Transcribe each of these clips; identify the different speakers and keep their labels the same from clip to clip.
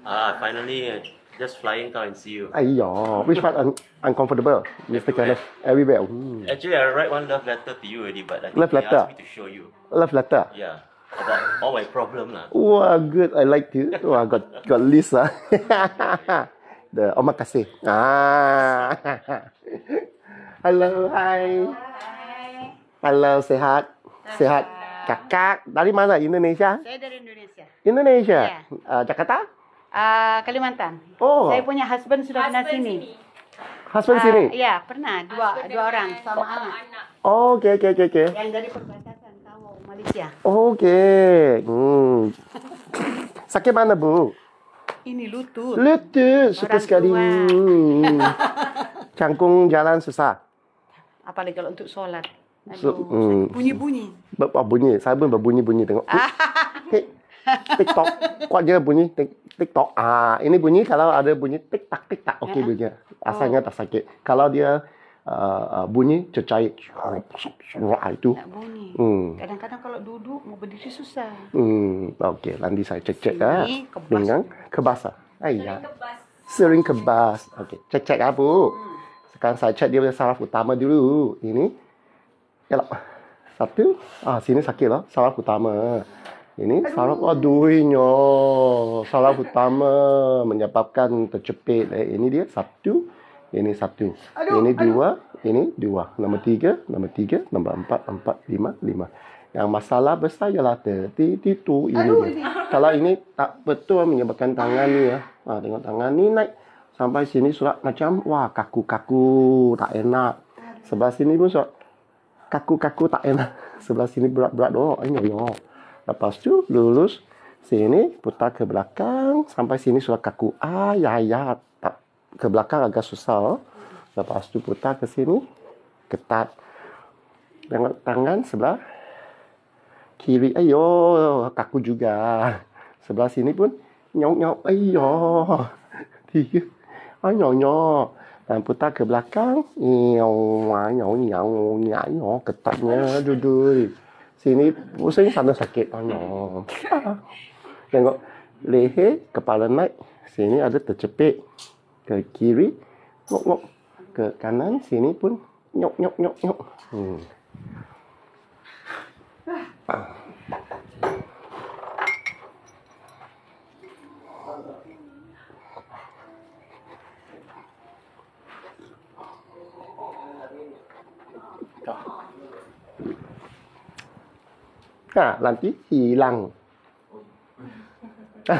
Speaker 1: Ah, finally, uh, just flying down and see you. Ayo, which part un- uncomfortable, Mister Kenneth? Everywhere. Hmm. Actually, I write one love letter to you already, but I think love letter. asked me to show you. Love letter. Yeah. About all my problem lah. Wah, good. I like you. Wah, got got list lah. The omakase. Ah. Hello, hi. Hello, sehat. Sehat. Kakak. Dari mana? Indonesia? Saya dari Indonesia. Indonesia? Ya. Ah, Jakarta? uh, Kalimantan. Oh. Saya punya husband sudah husband pernah sini. sini. Husband uh, sini? Iya, pernah. Dua husband dua orang sama anak. anak. Oh, oke okay, oke okay, oke okay. Yang dari perbatasan Tawau, Malaysia. Oke. Okay. Hmm. Sakit mana, Bu? Ini lutut. Lutut, suka sekali. Hmm. Cangkung jalan susah. Apalagi kalau untuk sholat.
Speaker 2: Aduh, so, hmm. bunyi-bunyi.
Speaker 1: Ah, saya pun berbunyi-bunyi tengok. Hei, TikTok. Kuat je bunyi TikTok. Ah, ini bunyi kalau ada bunyi tik tak tik tak. Okey eh, eh. bunyi. Asalnya oh. tak sakit. Kalau dia Uh, uh, bunyi cecair ah, itu. Tak bunyi. Hmm. Kadang-kadang kalau duduk mau berdiri susah. Hmm. Okey, nanti saya cek cek ah. Pinggang kebas ah. Sering kebas. Ah. kebas. Okey, cek cek ah, hmm. Sekarang saya cek dia punya saraf utama dulu. Ini. Elok. Satu. Ah, sini sakit lah. Saraf utama. Ini Aduh. salah aduhnya. Salah utama menyebabkan tercepit. Eh, ini dia satu. Ini satu. Aduh. Ini dua. Aduh. Ini dua. Nombor tiga. Nombor tiga. Nombor empat. Empat. Lima. Lima. Yang masalah besar ialah titi itu ini. Aduh. Kalau ini tak betul menyebabkan tangan ni ya. Ha, tengok tangan ni naik. Sampai sini surat macam wah kaku-kaku tak enak. Sebelah sini pun surat kaku-kaku tak enak. Sebelah sini berat-berat doh. Ini yo. Oh, Lepas itu lulus sini putar ke belakang sampai sini sudah kaku ah ya ya tak ke belakang agak susah oh. lepas itu putar ke sini ketat dengan tangan sebelah kiri ayo kaku juga sebelah sini pun nyok nyok ayo tiga ah nyok nyok dan putar ke belakang nyok nyok nyok nyok ketatnya duduk sini pusing sana sakit tangan. Oh, Tengok leher kepala naik sini ada tercepit ke kiri ngok ngok ke kanan sini pun nyok nyok nyok nyok. Hmm. Ah. Ha, nanti hilang.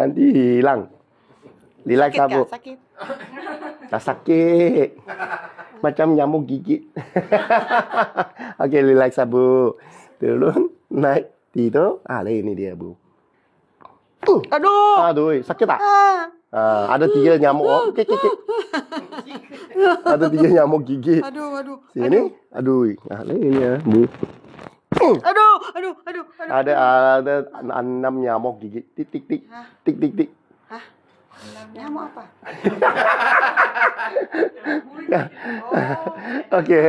Speaker 1: nanti hilang. Lila sakit sabuk. Kak, sakit. Tak sakit. Macam nyamuk gigit. Okey, lila sabuk. Turun, naik, tidur. Ah, ini dia, Bu. Aduh. Aduh, sakit tak? Ah. ah ada tiga nyamuk. Oh. Okay, okay, ada tiga nyamuk gigi. Aduh, aduh. Sini. Aduh. Nah, ini ya. Bu. Aduh, aduh, aduh, aduh. Ada ada enam nyamuk gigi. Tik tik tik. Tik tik tik. Nyamuk apa? Okey,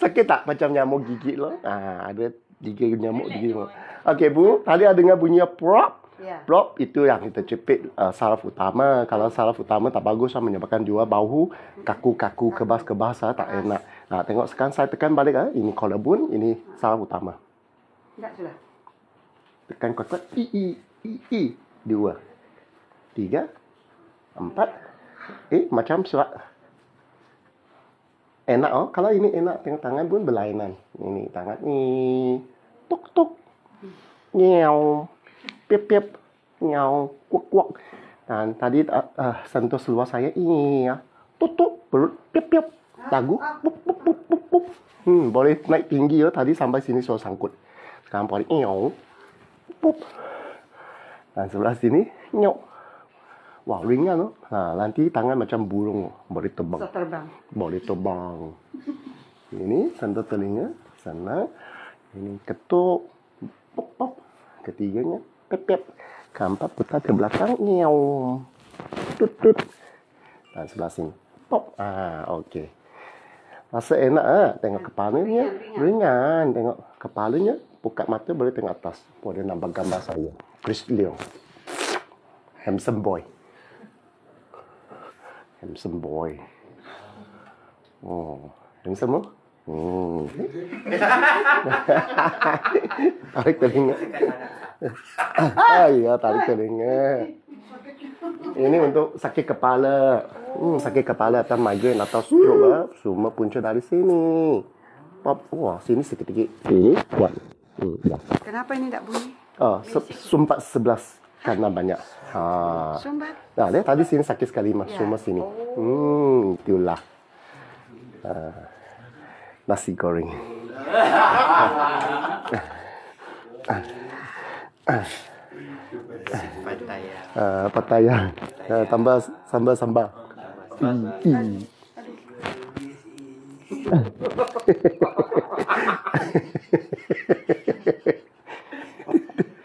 Speaker 1: Sakit tak macam nyamuk gigi lo? Ah, ada tiga nyamuk gigi. lo. Oke, Bu. Tadi ada dengar bunyi prop. Yeah. Blok itu yang kita jepit uh, saraf utama. Kalau saraf utama tak bagus, saya lah, menyebabkan juga bahu kaku-kaku, kebas-kebas, ha, tak enak. Nah, tengok sekarang saya tekan balik. Ha. Ini kolabun, ini saraf utama. Tidak sudah. Tekan kuat-kuat. I, I, I, I. Dua. Tiga. Empat. Eh, macam surat. Enak oh. Kalau ini enak, tengok tangan pun berlainan. Ini tangan. ni. Tuk-tuk. Nyeow. pip pip nyong kuak kuak dan tadi uh, uh, sentuh seluas saya iya, iya tutup perut pip pip lagu pup pup pup pup pup hmm, boleh naik tinggi ya tadi sampai sini sudah sangkut sekarang paling nyong pup dan sebelah sini nyau Wah, ringan loh. Nah, nanti tangan macam burung, boleh terbang. terbang. Boleh terbang. Ini sentuh telinga, sana. Ini ketuk, pop pop. Ketiganya pepet keempat putar ke belakang nyau tut tut ha, sebelah sini pop ah okey rasa enak ah ha? tengok kepalanya ringan, ringan. tengok kepalanya buka mata boleh tengok atas boleh nampak gambar saya Chris Leo handsome boy handsome boy oh handsome oh? Hmm. Hari teringat. Ah, iya, tarik telinga. Ini untuk sakit kepala. Hmm, sakit kepala atau migraine atau stroke. Hmm. Semua punca dari sini. Pop, wah, sini sedikit-sedikit. Ini kuat. Hmm, Kenapa ini tak bunyi? Oh, se sumpah sebelas. Karena banyak. Ha. Sumpah? Nah, tadi sini sakit sekali. Mas. Ya. Semua sini. Oh. Hmm, itulah. Uh, nasi goreng. 啊。Eh, Pattaya. Uh, eh, Pattaya. Uh, tambah samba sambal. Hmm.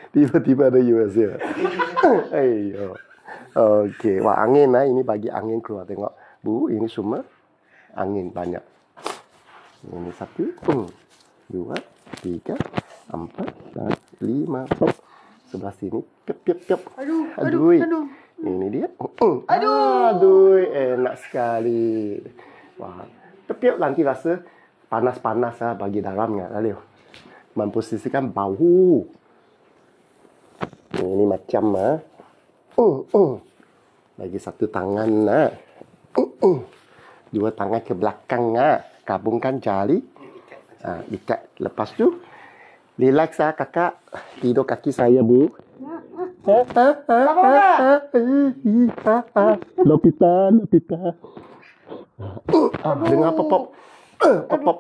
Speaker 1: Tiba-tiba ada US ya. Ayo. Oke, okay. wah angin nah ini bagi angin keluar tengok. Bu, ini semua angin banyak. Ini satu, dua, tiga, empat, lima, sebelah sini. Pip pip pip. Aduh, aduh, aduh. Ini dia. Oh, oh. Aduh. Aduh, enak sekali. Wah. Pip nanti rasa panas-panas lah bagi dalam ya. Lalu memposisikan bahu. Ini macam ah. Oh, oh. Bagi satu tangan nah. Oh, oh. Dua tangan ke belakang ah. Gabungkan jari. Ah, ikat lepas tu Relax lah kakak. Tidur kaki saya bu. Lopita, Lopita. Ah, dengar pop pop. Pop pop.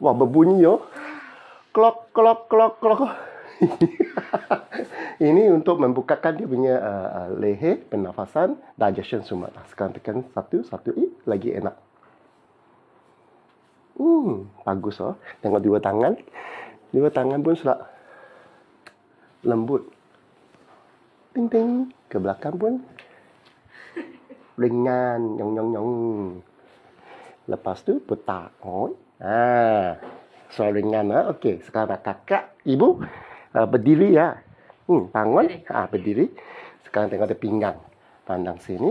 Speaker 1: Wah berbunyi yo. Klok klok klok klok. Ini untuk membukakan dia punya ah, ah, leher, pernafasan, digestion semua. sekarang tekan satu, satu, I lagi enak. Hmm, bagus oh. Tengok dua tangan. Dua tangan pun selak lembut. Ting ting ke belakang pun ringan nyong nyong nyong. Lepas tu petak oh ah, so ringan ha. Okey, sekarang kakak, ibu uh, berdiri ya. Ha. Hmm, bangun. Ha, berdiri. Sekarang tengok ada pinggang. Pandang sini.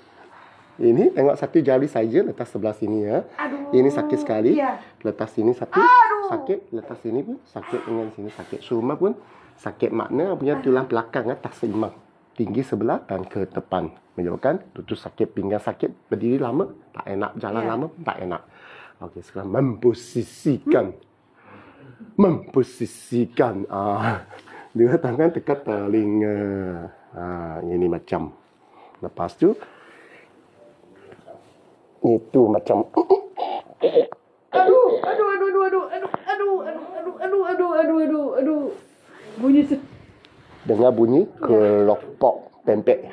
Speaker 1: Ini tengok satu jari saja letak sebelah sini ya. Aduh. Ini sakit sekali. Ya. Letak sini satu. Sakit letak sini pun sakit dengan sini sakit. Semua pun sakit makna punya tulang belakang ya, tak seimbang. Tinggi sebelah dan ke depan. Menyebabkan lutut sakit, pinggang sakit, berdiri lama tak enak, jalan ya. lama tak enak. Okey, sekarang memposisikan. Hmm. Memposisikan. Ah. Dua tangan dekat telinga. Ah, ini macam. Lepas tu, itu macam aduh aduh aduh aduh aduh aduh aduh aduh aduh aduh aduh aduh aduh bunyi se- dengar bunyi kelopok pempek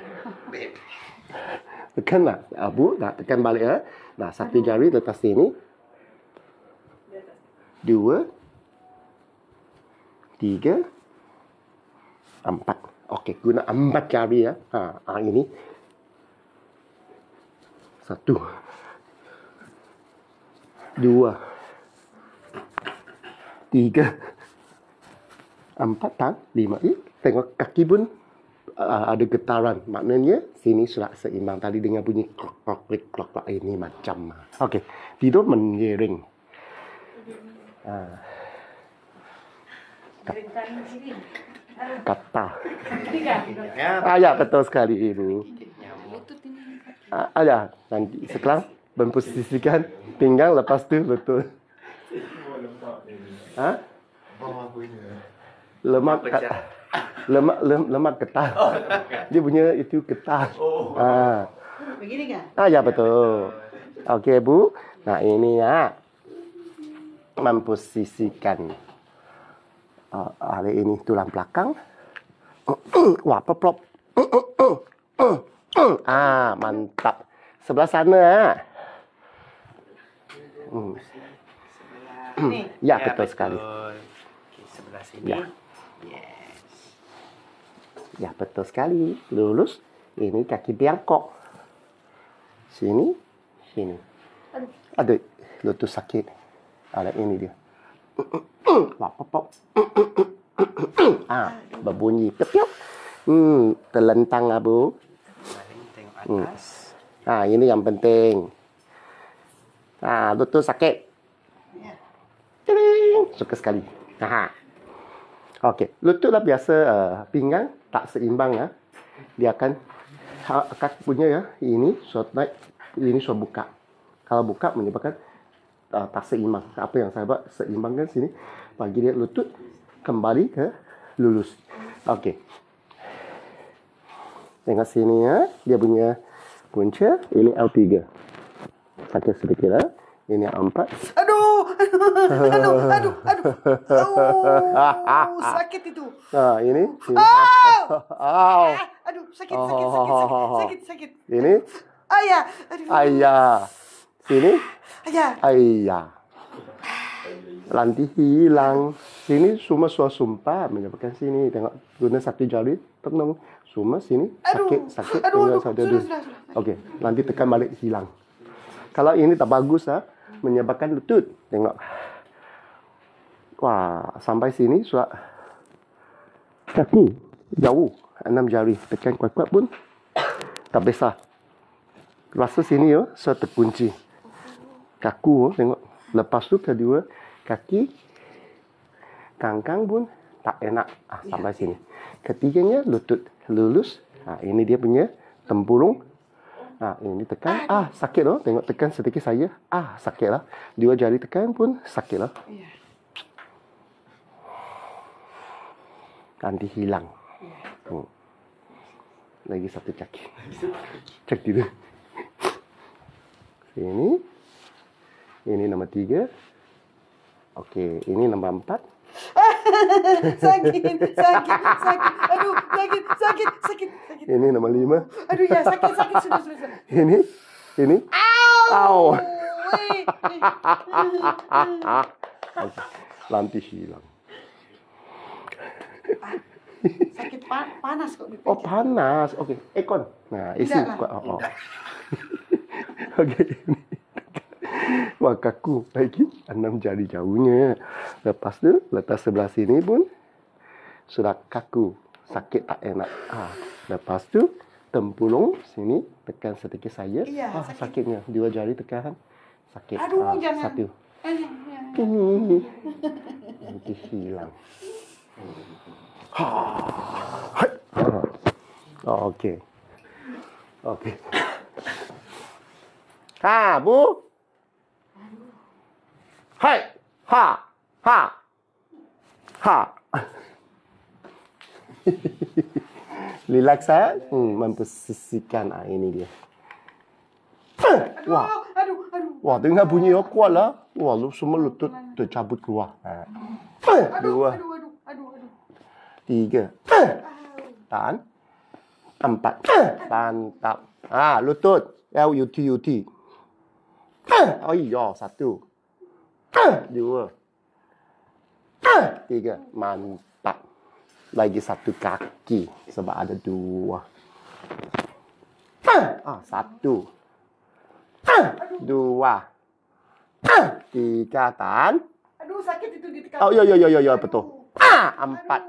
Speaker 1: tekan lah abu nak tekan balik ya nah satu jari letak sini dua tiga empat okey guna empat jari ya ha ini satu dua, tiga, empat, tak, lima. Eh, tengok kaki pun uh, ada getaran. Maknanya sini sudah seimbang. Tadi dengan bunyi klok klok klik klok klok ini macam. Okey, tidur menyiring. Uh, ah. kata. kata. Ah, ya, betul sekali, Ibu. Ayah, ah, ya. nanti sekarang memposisikan pinggang lepas tu betul. Ha? Lemak kat lemak lem, lemak getah. Dia punya itu getah. Oh. Ha. Begini kan? Ah ya betul. Okey Bu. Nah ini ya. Memposisikan uh, hari ini tulang belakang. Wah, peplop. ah, mantap. Sebelah sana. Ha. Hmm. Sebelah Ya, ya betul, ya, betul sekali. Okay, sebelah sini. Ya. Yes. Ya betul sekali. Lulus. Ini kaki biangkok. Sini, sini. Aduh, lutut sakit. Ada ini dia. Wah, pop pop. Ah, berbunyi tepiok. Hmm, terlentang abu. Tengok Hmm. Ah, ini yang penting. Ha, doktor sakit. Suka sekali. Ha. Okey, lututlah biasa uh, pinggang tak seimbang ya. Dia akan ha, akak punya ya, ini short naik, ini short buka. Kalau buka menyebabkan uh, tak seimbang. Apa yang saya buat seimbangkan sini bagi dia lutut kembali ke lulus. Okey. Tengok sini ya, dia punya punca ini L3. sakit sedikit ya ini empat. Aduh, aduh, aduh, aduh, aduh, aduh, sakit itu. Nah, ini. Oh. Aduh, sakit, sakit, sakit, sakit, sakit, Ini. Ayah. Aduh. Ayah. Sini. Ayah. Ayah. Lanti hilang. Sini semua suah sumpah menyebabkan sini. Tengok guna satu jari. Tenang. Semua sini sakit, sakit. Aduh, aduh, aduh, aduh. Oke, nanti tekan balik hilang. kalau ini tak bagus ha, menyebabkan lutut. Tengok. Wah, sampai sini surat kaki jauh enam jari tekan kuat-kuat pun tak besar. Rasa sini yo oh, so terkunci. Kaku oh, tengok. Lepas tu kedua kaki kangkang pun tak enak ah, sampai sini. Ketiganya lutut lulus. Ha, ini dia punya tempurung Ah, ha, ini tekan. Ah, ah sakit loh. Tengok tekan sedikit saya. Ah, sakit lah. Dua jari tekan pun sakit lah. Yeah. Nanti hilang. Ya. Hmm. Lagi satu kaki. Cek tidur. Sini. Ini nombor tiga. Okey, ini nombor empat. sakit, sakit, sakit. Aduh, sakit, sakit, sakit, sakit. Ini nama lima. Aduh ya, sakit, sakit, sudah, sudah. Ini, ini. Au. Au. Lantis hilang. Sakit pan panas kok. Dipencet. Oh panas, oke. Okay. Ekon. Nah, isi. Oke. Oh, oh. oke. Okay. Wah kaku lagi. Enam jari jauhnya. Lepas tu, letak sebelah sini pun sudah kaku. Sakit tak enak. Ha. Lepas tu, tempulung sini tekan sedikit saya. Ya, ha, sakit. sakitnya. Dua jari tekan. Sakit. Aduh, ha, Satu. Eh, ya, hilang. Ha. Hai. Ha. Okey. Okey. Ha, bu. はいはあはあはあ Relax saya. Eh? Hmm, mempersisikan ah ini dia. Wah. Wah, dengar bunyi yang kuat lah. Wah, lu semua lutut tercabut keluar. Ha. Dua. Tiga. Dan. Empat. Mantap. Ah, lutut. l u t Oh iyo, Satu dua, tiga, mantap. Lagi satu kaki sebab ada dua. Ah, satu, dua, tiga tan. Aduh sakit itu di tekan. Oh yo yo yo yo yo betul. Ah, empat.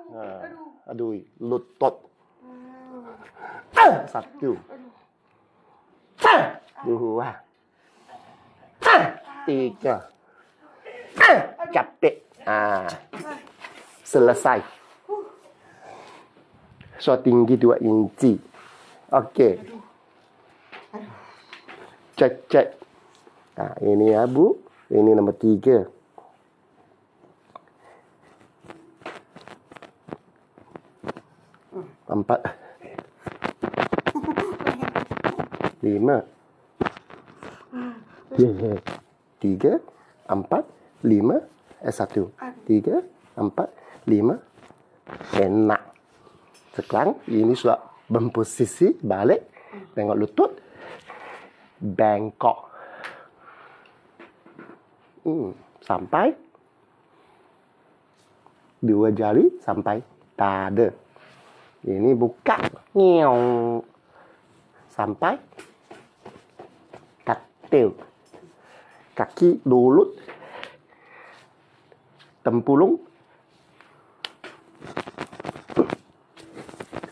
Speaker 1: Aduh, ah. lutut. Satu. Dua. Tiga. Eh, capek. Ah. Selesai. So tinggi 2 inci. Okey. Cek cek. Ah, ini ya, Bu. Ini nombor tiga. Empat. Lima. Tiga. Empat lima, eh satu, tiga, empat, lima, enak. Sekarang ini sudah memposisi balik, tengok lutut, bengkok. Hmm, sampai dua jari sampai tade. Ini buka, nyong sampai katil kaki dulut tempulung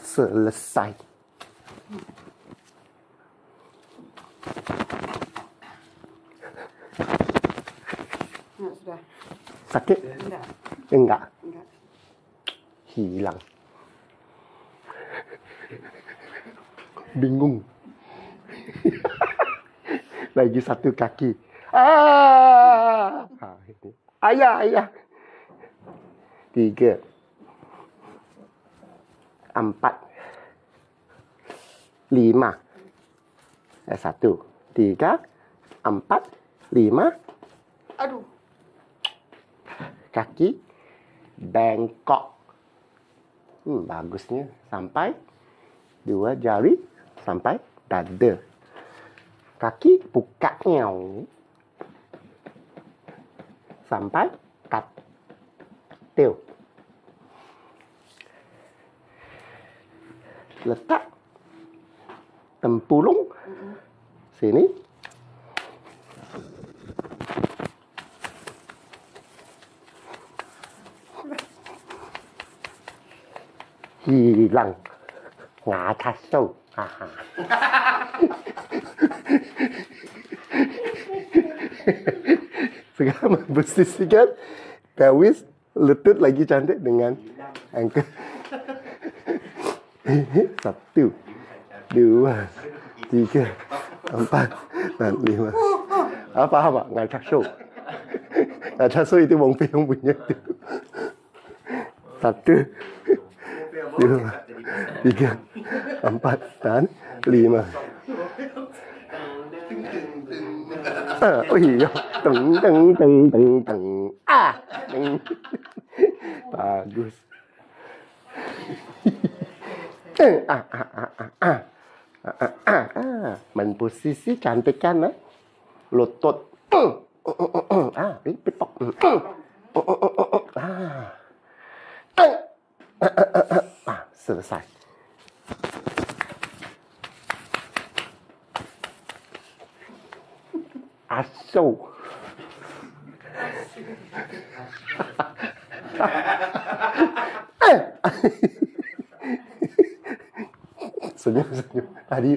Speaker 1: selesai sakit enggak enggak hilang bingung lagi satu kaki ah, ah ayah ayah tiga, empat, lima. Eh, satu, tiga, empat, lima. Aduh. Kaki, bengkok. Hmm, bagusnya. Sampai dua jari, sampai dada. Kaki, buka. Nyaw. Sampai katil. letak tempulung sini hilang ngacah so sekarang bersisikan Pelvis letut lagi cantik dengan ankle. 삽두 두와 지게 안파 난리와 아빠 하봐 날 착쇼 나 착쇼이 두 멍배용 분야두 삽두 두와 지게 안파 난 리마 à, ôi dồi tầng tầng tầng tầng tầng à tầng à good Memposisi cantik kan eh? Lutut Ah, ah, ah, ah pitok. Oh, oh, oh, ah. selesai. Asu. senyum tadi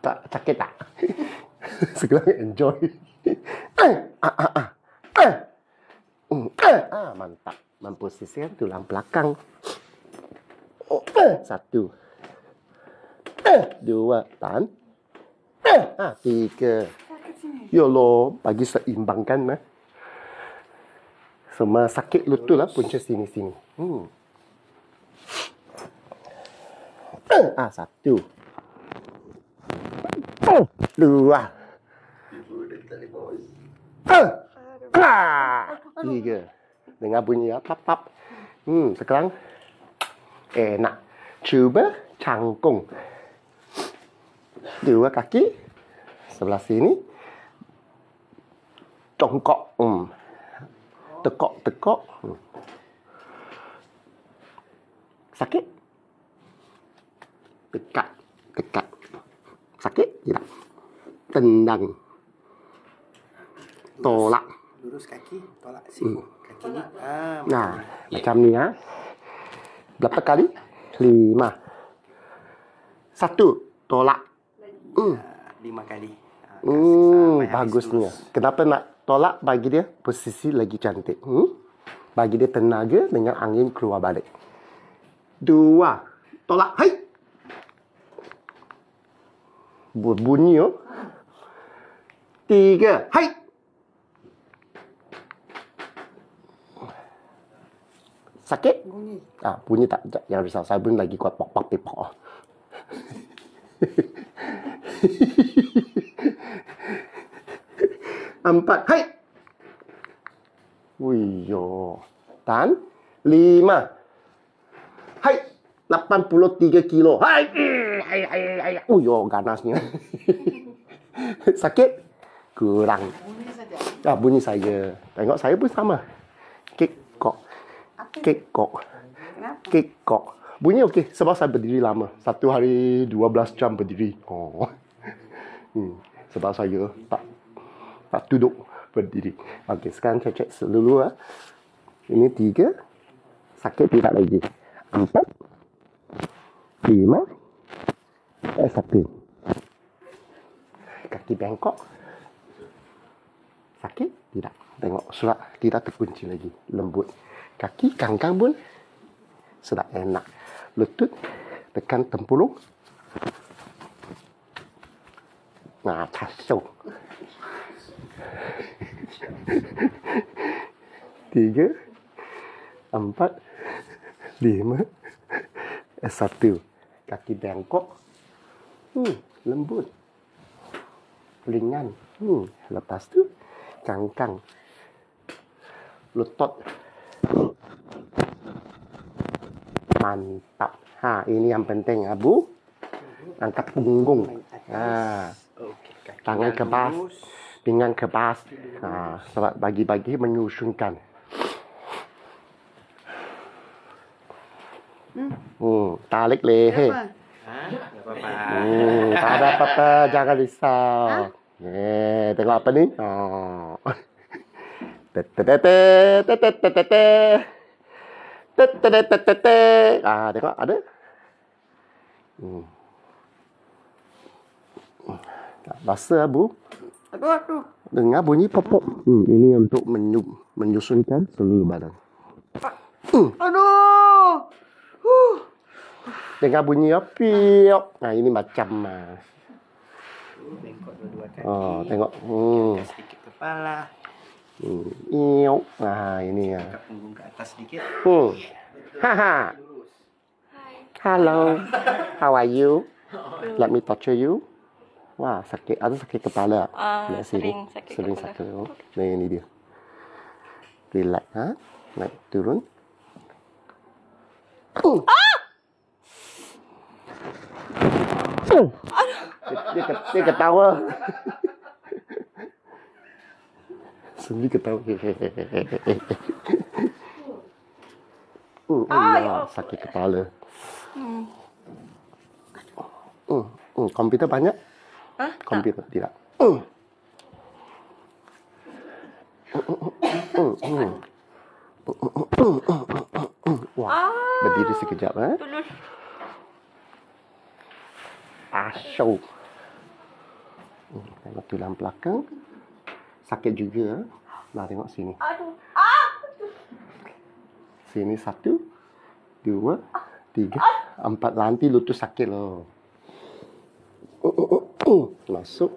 Speaker 1: tak sakit tak sekarang enjoy eh, ah ah ah ah ah mantap memposisikan tulang belakang satu dua tan ah tiga yo ya lo pagi seimbangkan nah semua sakit lutut lah punca sini sini hmm. ah satu Oh, eh, ah, dua. Tiga. Dengar bunyi ya, tap tap, Hmm, sekarang enak. Cuba cangkung. Dua kaki sebelah sini. Congkok. Hmm. Tekok, tekok. Hmm. Sakit? Dekat, dekat sakit tendang tolak lurus kaki tolak siku hmm. kaki ni ah, nah ya. macam ni ha berapa kali lima satu tolak hmm. hmm. Ah, lima kali ah, hmm, bagusnya kenapa nak tolak bagi dia posisi lagi cantik hmm? bagi dia tenaga dengan angin keluar balik dua tolak hai bunyio. Tiga. Hai. Sakit? Bunyi. Ah, bunyi tak jap. Jangan risau. Saya pun lagi kuat pok pok pipok. Empat. Hai. Wih yo. Dan lima. Hai. 83 kilo. Hai, hai, hai, hai. Uyo, ganasnya. Sakit? Kurang. Bunyi saja. Ah, bunyi saja. Tengok saya pun sama. Kek kok. Kek kok. Kek kok. Bunyi okey sebab saya berdiri lama. Satu hari 12 jam berdiri. Oh. Hmm. Sebab saya tak tak duduk berdiri. Okey, sekarang saya cek seluruh. Ah. Ini tiga. Sakit tidak lagi. Empat lima, Tak eh, ada Kaki bengkok Sakit? Tidak Tengok surat kita terkunci lagi Lembut Kaki kangkang pun Sedap enak Lutut Tekan tempulung Nah, kasu Tiga Empat Lima eh, Satu kaki bengkok hmm, lembut ringan hmm, lepas tu cangkang lutut mantap ha ini yang penting abu ah, angkat punggung ha. tangan kebas pinggang kebas ha, sebab bagi-bagi menyusunkan Oh, tarik leh. Apa? Hey. Ha? Tak apa-apa. Oh, tak apa-apa. Jangan risau. Ha? Yeah, tengok apa ni? Oh. Ah, tengok ada. Hmm. Rasa abu. Aduh, aduh. Dengar bunyi popok. Hmm, ini untuk menyusunkan seluruh badan. Aduh. Dengar bunyi api. Ya, nah, ini macam mas. Oh, tengok. Hmm. Sedikit kepala. Hmm. Iyo. Nah, ini ya. Punggung ke atas sedikit. Hmm. Haha. Hello. How are you? Let me torture you. Wah, sakit. Ada sakit kepala. Uh, sering sakit sering kepala. Sering sakit. Oh. Nah, ini dia. Relax. Ha? Naik turun. Ah! Dia, dia ketawa. Sendiri ketawa. Uh, uh, ah, ya, sakit kepala. Hmm. Uh, uh, komputer banyak? Komputer tidak. Uh. Uh, uh, uh, uh, uh, uh, uh, uh. uh, uh, uh Wah, ah. berdiri sekejap eh. Tulus. Asyau. Hmm, tengok tulang belakang. Sakit juga. Eh? Nah, tengok sini. Aduh. Ah. Sini satu, dua, tiga, ah. empat. Nanti lutut sakit loh. Uh, uh, uh, Masuk.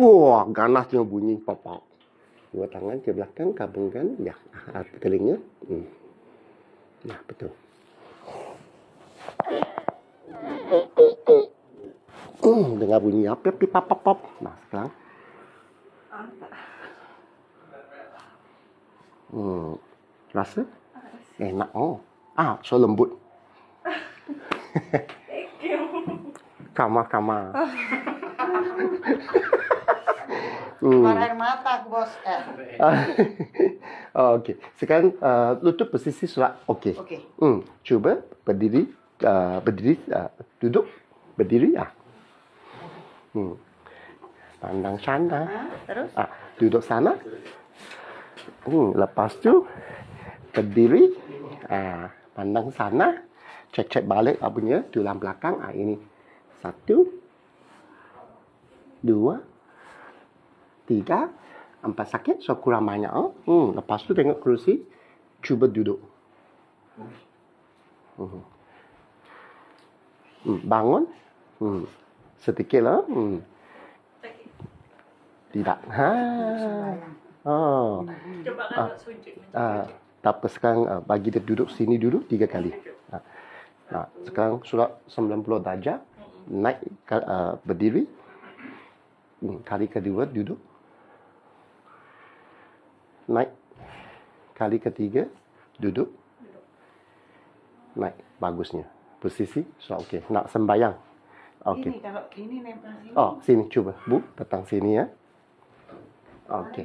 Speaker 1: Wah, ganasnya bunyi. Papa. dua tangan ke belakang gabungkan ya ah, ah, telinga hmm. nah betul hmm, dengar bunyi apa pipa pop pop nah sekarang hmm, rasa enak oh ah so lembut Thank you. kama Kemarahan hmm. mata aku bos. Eh. oh, okey. Sekarang uh, lutut posisi serak. Okey. Okey. Hmm. Cuba berdiri. Uh, berdiri. Uh, duduk. Berdiri. Ya. Uh. Hmm. Pandang sana. Ha? Terus? Ah, duduk sana. Hmm. Lepas tu. Berdiri. Ah, pandang sana. Cek-cek balik apa punya. Tulang belakang. Ah, ini. Satu. Dua. Tiga, empat sakit, so kurang banyak. Eh. Hmm, lepas tu tengok kerusi, cuba duduk. Hmm. hmm bangun, hmm. sedikit lah. Eh. Hmm. Tidak. Ha. Oh. Ah. ah tak apa sekarang ah, bagi dia duduk sini dulu tiga kali. Nah, ah, sekarang surat 90 darjah. Hmm. Naik berdiri. Hmm, kali kedua duduk naik. Kali ketiga, duduk. Naik, bagusnya. Posisi, so okey. Nak sembayang. Okey. Oh, sini cuba. Bu, petang sini ya. Okey.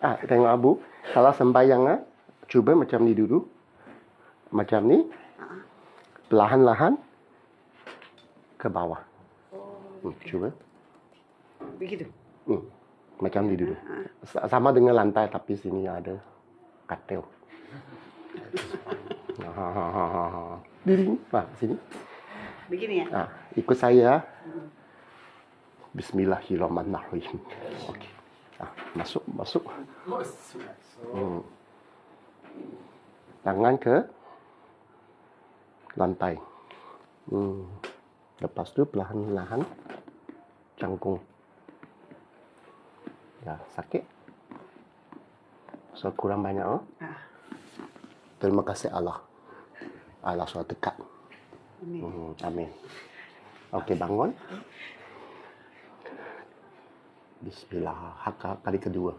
Speaker 1: Ah, tengok abu. Ah, kalau sembayang ah, cuba macam ni dulu. Macam ni. Perlahan-lahan ke bawah. Oh, hmm, cuba. Begitu. Hmm. Macam di dulu. Ha, ha. Sama dengan lantai tapi sini ada katil. Ha, Diri, Pak, sini. Begini ya. Ah, ikut saya. Bismillahirrahmanirrahim. Okey, Ah, masuk, masuk. Hmm. Tangan ke lantai. Hmm. Lepas tu pelan pelan, cangkung dah sakit. So kurang banyak oh. Ah. Terima kasih Allah. Allah sudah dekat. Amin. Hmm, amin. Okey bangun. Bismillah. Haka kali kedua.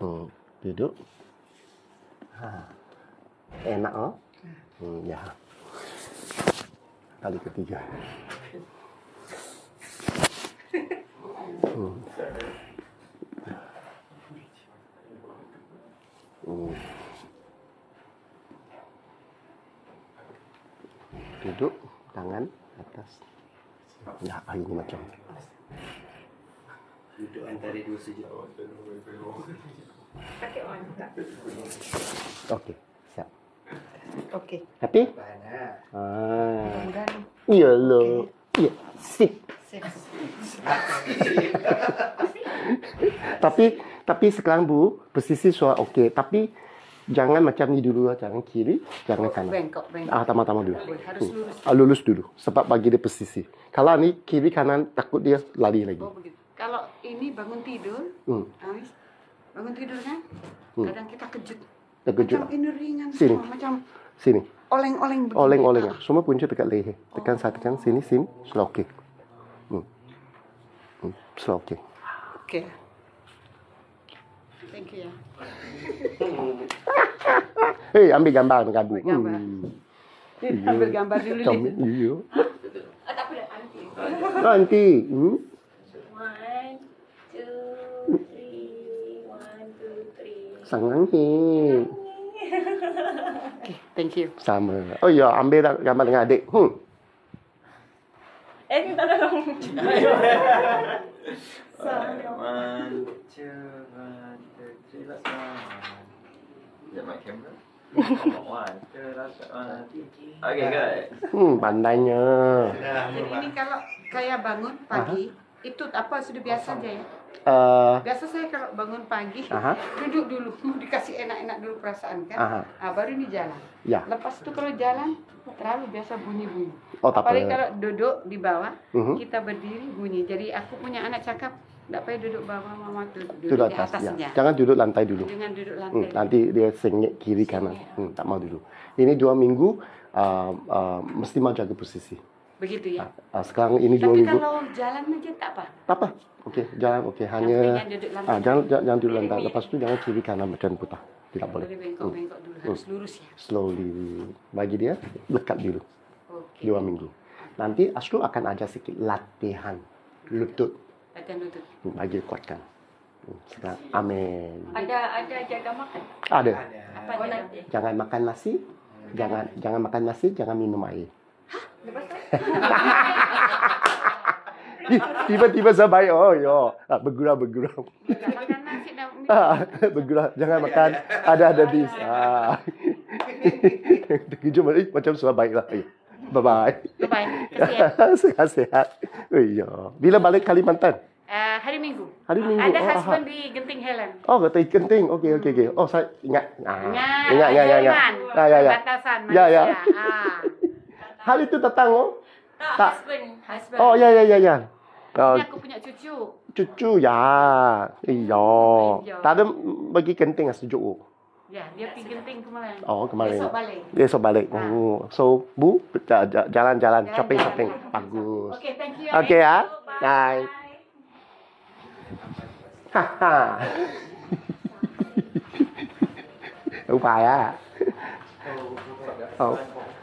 Speaker 1: Hmm, duduk. Ha. Enak oh. Ah. Hmm, ya. Kali ketiga. Ya. Duduk tangan atas. Nah, hari ini macam. Duduk antara dua sejuk. Pakai orang juga. Okey. Siap. Okey. Happy? Ah. Ya Allah. Ya. Sip. tapi tapi sekarang bu posisi suara oke okay. tapi jangan macam ini dulu jangan kiri jangan kanan bengkok, bengkok. ah tama-tama dulu harus lurus ah, lulus dulu sebab bagi dia posisi kalau ini kiri kanan takut dia lari lagi oh, kalau ini bangun tidur hmm. bangun tidur kan hmm. kadang kita kejut
Speaker 2: terkejut macam ini ringan sini semua, macam
Speaker 1: sini oleng-oleng oleng-oleng ah. semua punca dekat leher tekan satu kan sini sini sudah oke okay. It's okay. Okay. Thank you, ya. Hei, ambil gambar dengan Bu. Hmm.
Speaker 2: Ambil gambar dulu ni. Iya.
Speaker 1: Ah, tak apa dah, nanti. Nanti. Hmm? Sangang ni. Okay, thank you. Sama. Oh ya, ambil gambar dengan adik. Hmm. Eh, minta tolong. Ayo. one, two, one, two, three, last one. Is my camera? Okay guys. Hmm, pandainya. Jadi ini kalau kayak bangun pagi, uh-huh. itu apa sudah biasa aja ya? Uh, Biasa saya kalau bangun pagi -huh. duduk dulu, mau dikasih enak-enak dulu perasaan kan, -huh. Nah, baru ini jalan. Ya. Lepas itu kalau jalan terlalu biasa bunyi-bunyi. Oh, Apalagi kalau duduk di bawah, uh-huh. kita berdiri bunyi. Jadi aku punya anak cakap, tidak payah duduk bawah mama duduk, duduk di atas, atasnya. Ya. Jangan duduk lantai dulu. Jangan duduk hmm, lantai. Hmm, nanti dia sengit kiri Sengit. kanan. Ya. Hmm, tak mau dulu. Ini dua minggu, uh, uh, mesti mau jaga posisi. begitu ya. Ah, ah, sekarang ini dua minggu. Tapi kalau jalan aja tak apa. Tak apa. Okey, jalan okey. Hanya ah, jangan jangan, jangan duduk lantai. Lepas tu jangan kiri kanan macam putar. Tidak boleh. Bengkok-bengkok hmm. dulu hmm. harus lurus ya. Slowly. Bagi dia lekat dulu. Okey. Dua minggu. Nanti Ashru akan ajar sikit latihan lutut. Latihan lutut. Hmm, bagi kuatkan. Sekarang, amin. Ada ada jaga makan? Ada. Jangan makan nasi. Jangan jangan makan nasi, jangan minum air. Tiba-tiba saya baik. Oh, yo. Ah, bergurau, bergurau. Tak ah, Bergurau. Jangan makan. Ada, ada this. Ah. Terkejut balik. Eh, macam suara baik lah. Eh, bye-bye. Bye-bye. Sehat-sehat. Bila balik Kalimantan? Eh, hari Minggu. Hari ah, Minggu. Ada oh, husband di Genting Helen. Oh, Genting. Okey, okey, okey. Oh, saya ingat. Ah. Ingat, ingat, ingat. Ya, ya, ya. Batasan. Ya, ya. Ah. Hal itu datang oh. Ah, tak, Husband, husband. Oh, ya ya ya ya. Ini oh. aku punya cucu. Cucu ya. Iya. Tak ada bagi genting lah sejuk. Oh. Ya, dia pergi genting kemarin. Oh, kemarin. Besok balik. Besok balik. Ha. So, bu, jalan-jalan. Shopping-shopping. Bagus. Okay, thank you. Okay, ya. Eh. Ha. Bye. Bye. Haha. Ha. Upaya. Oh. Ya.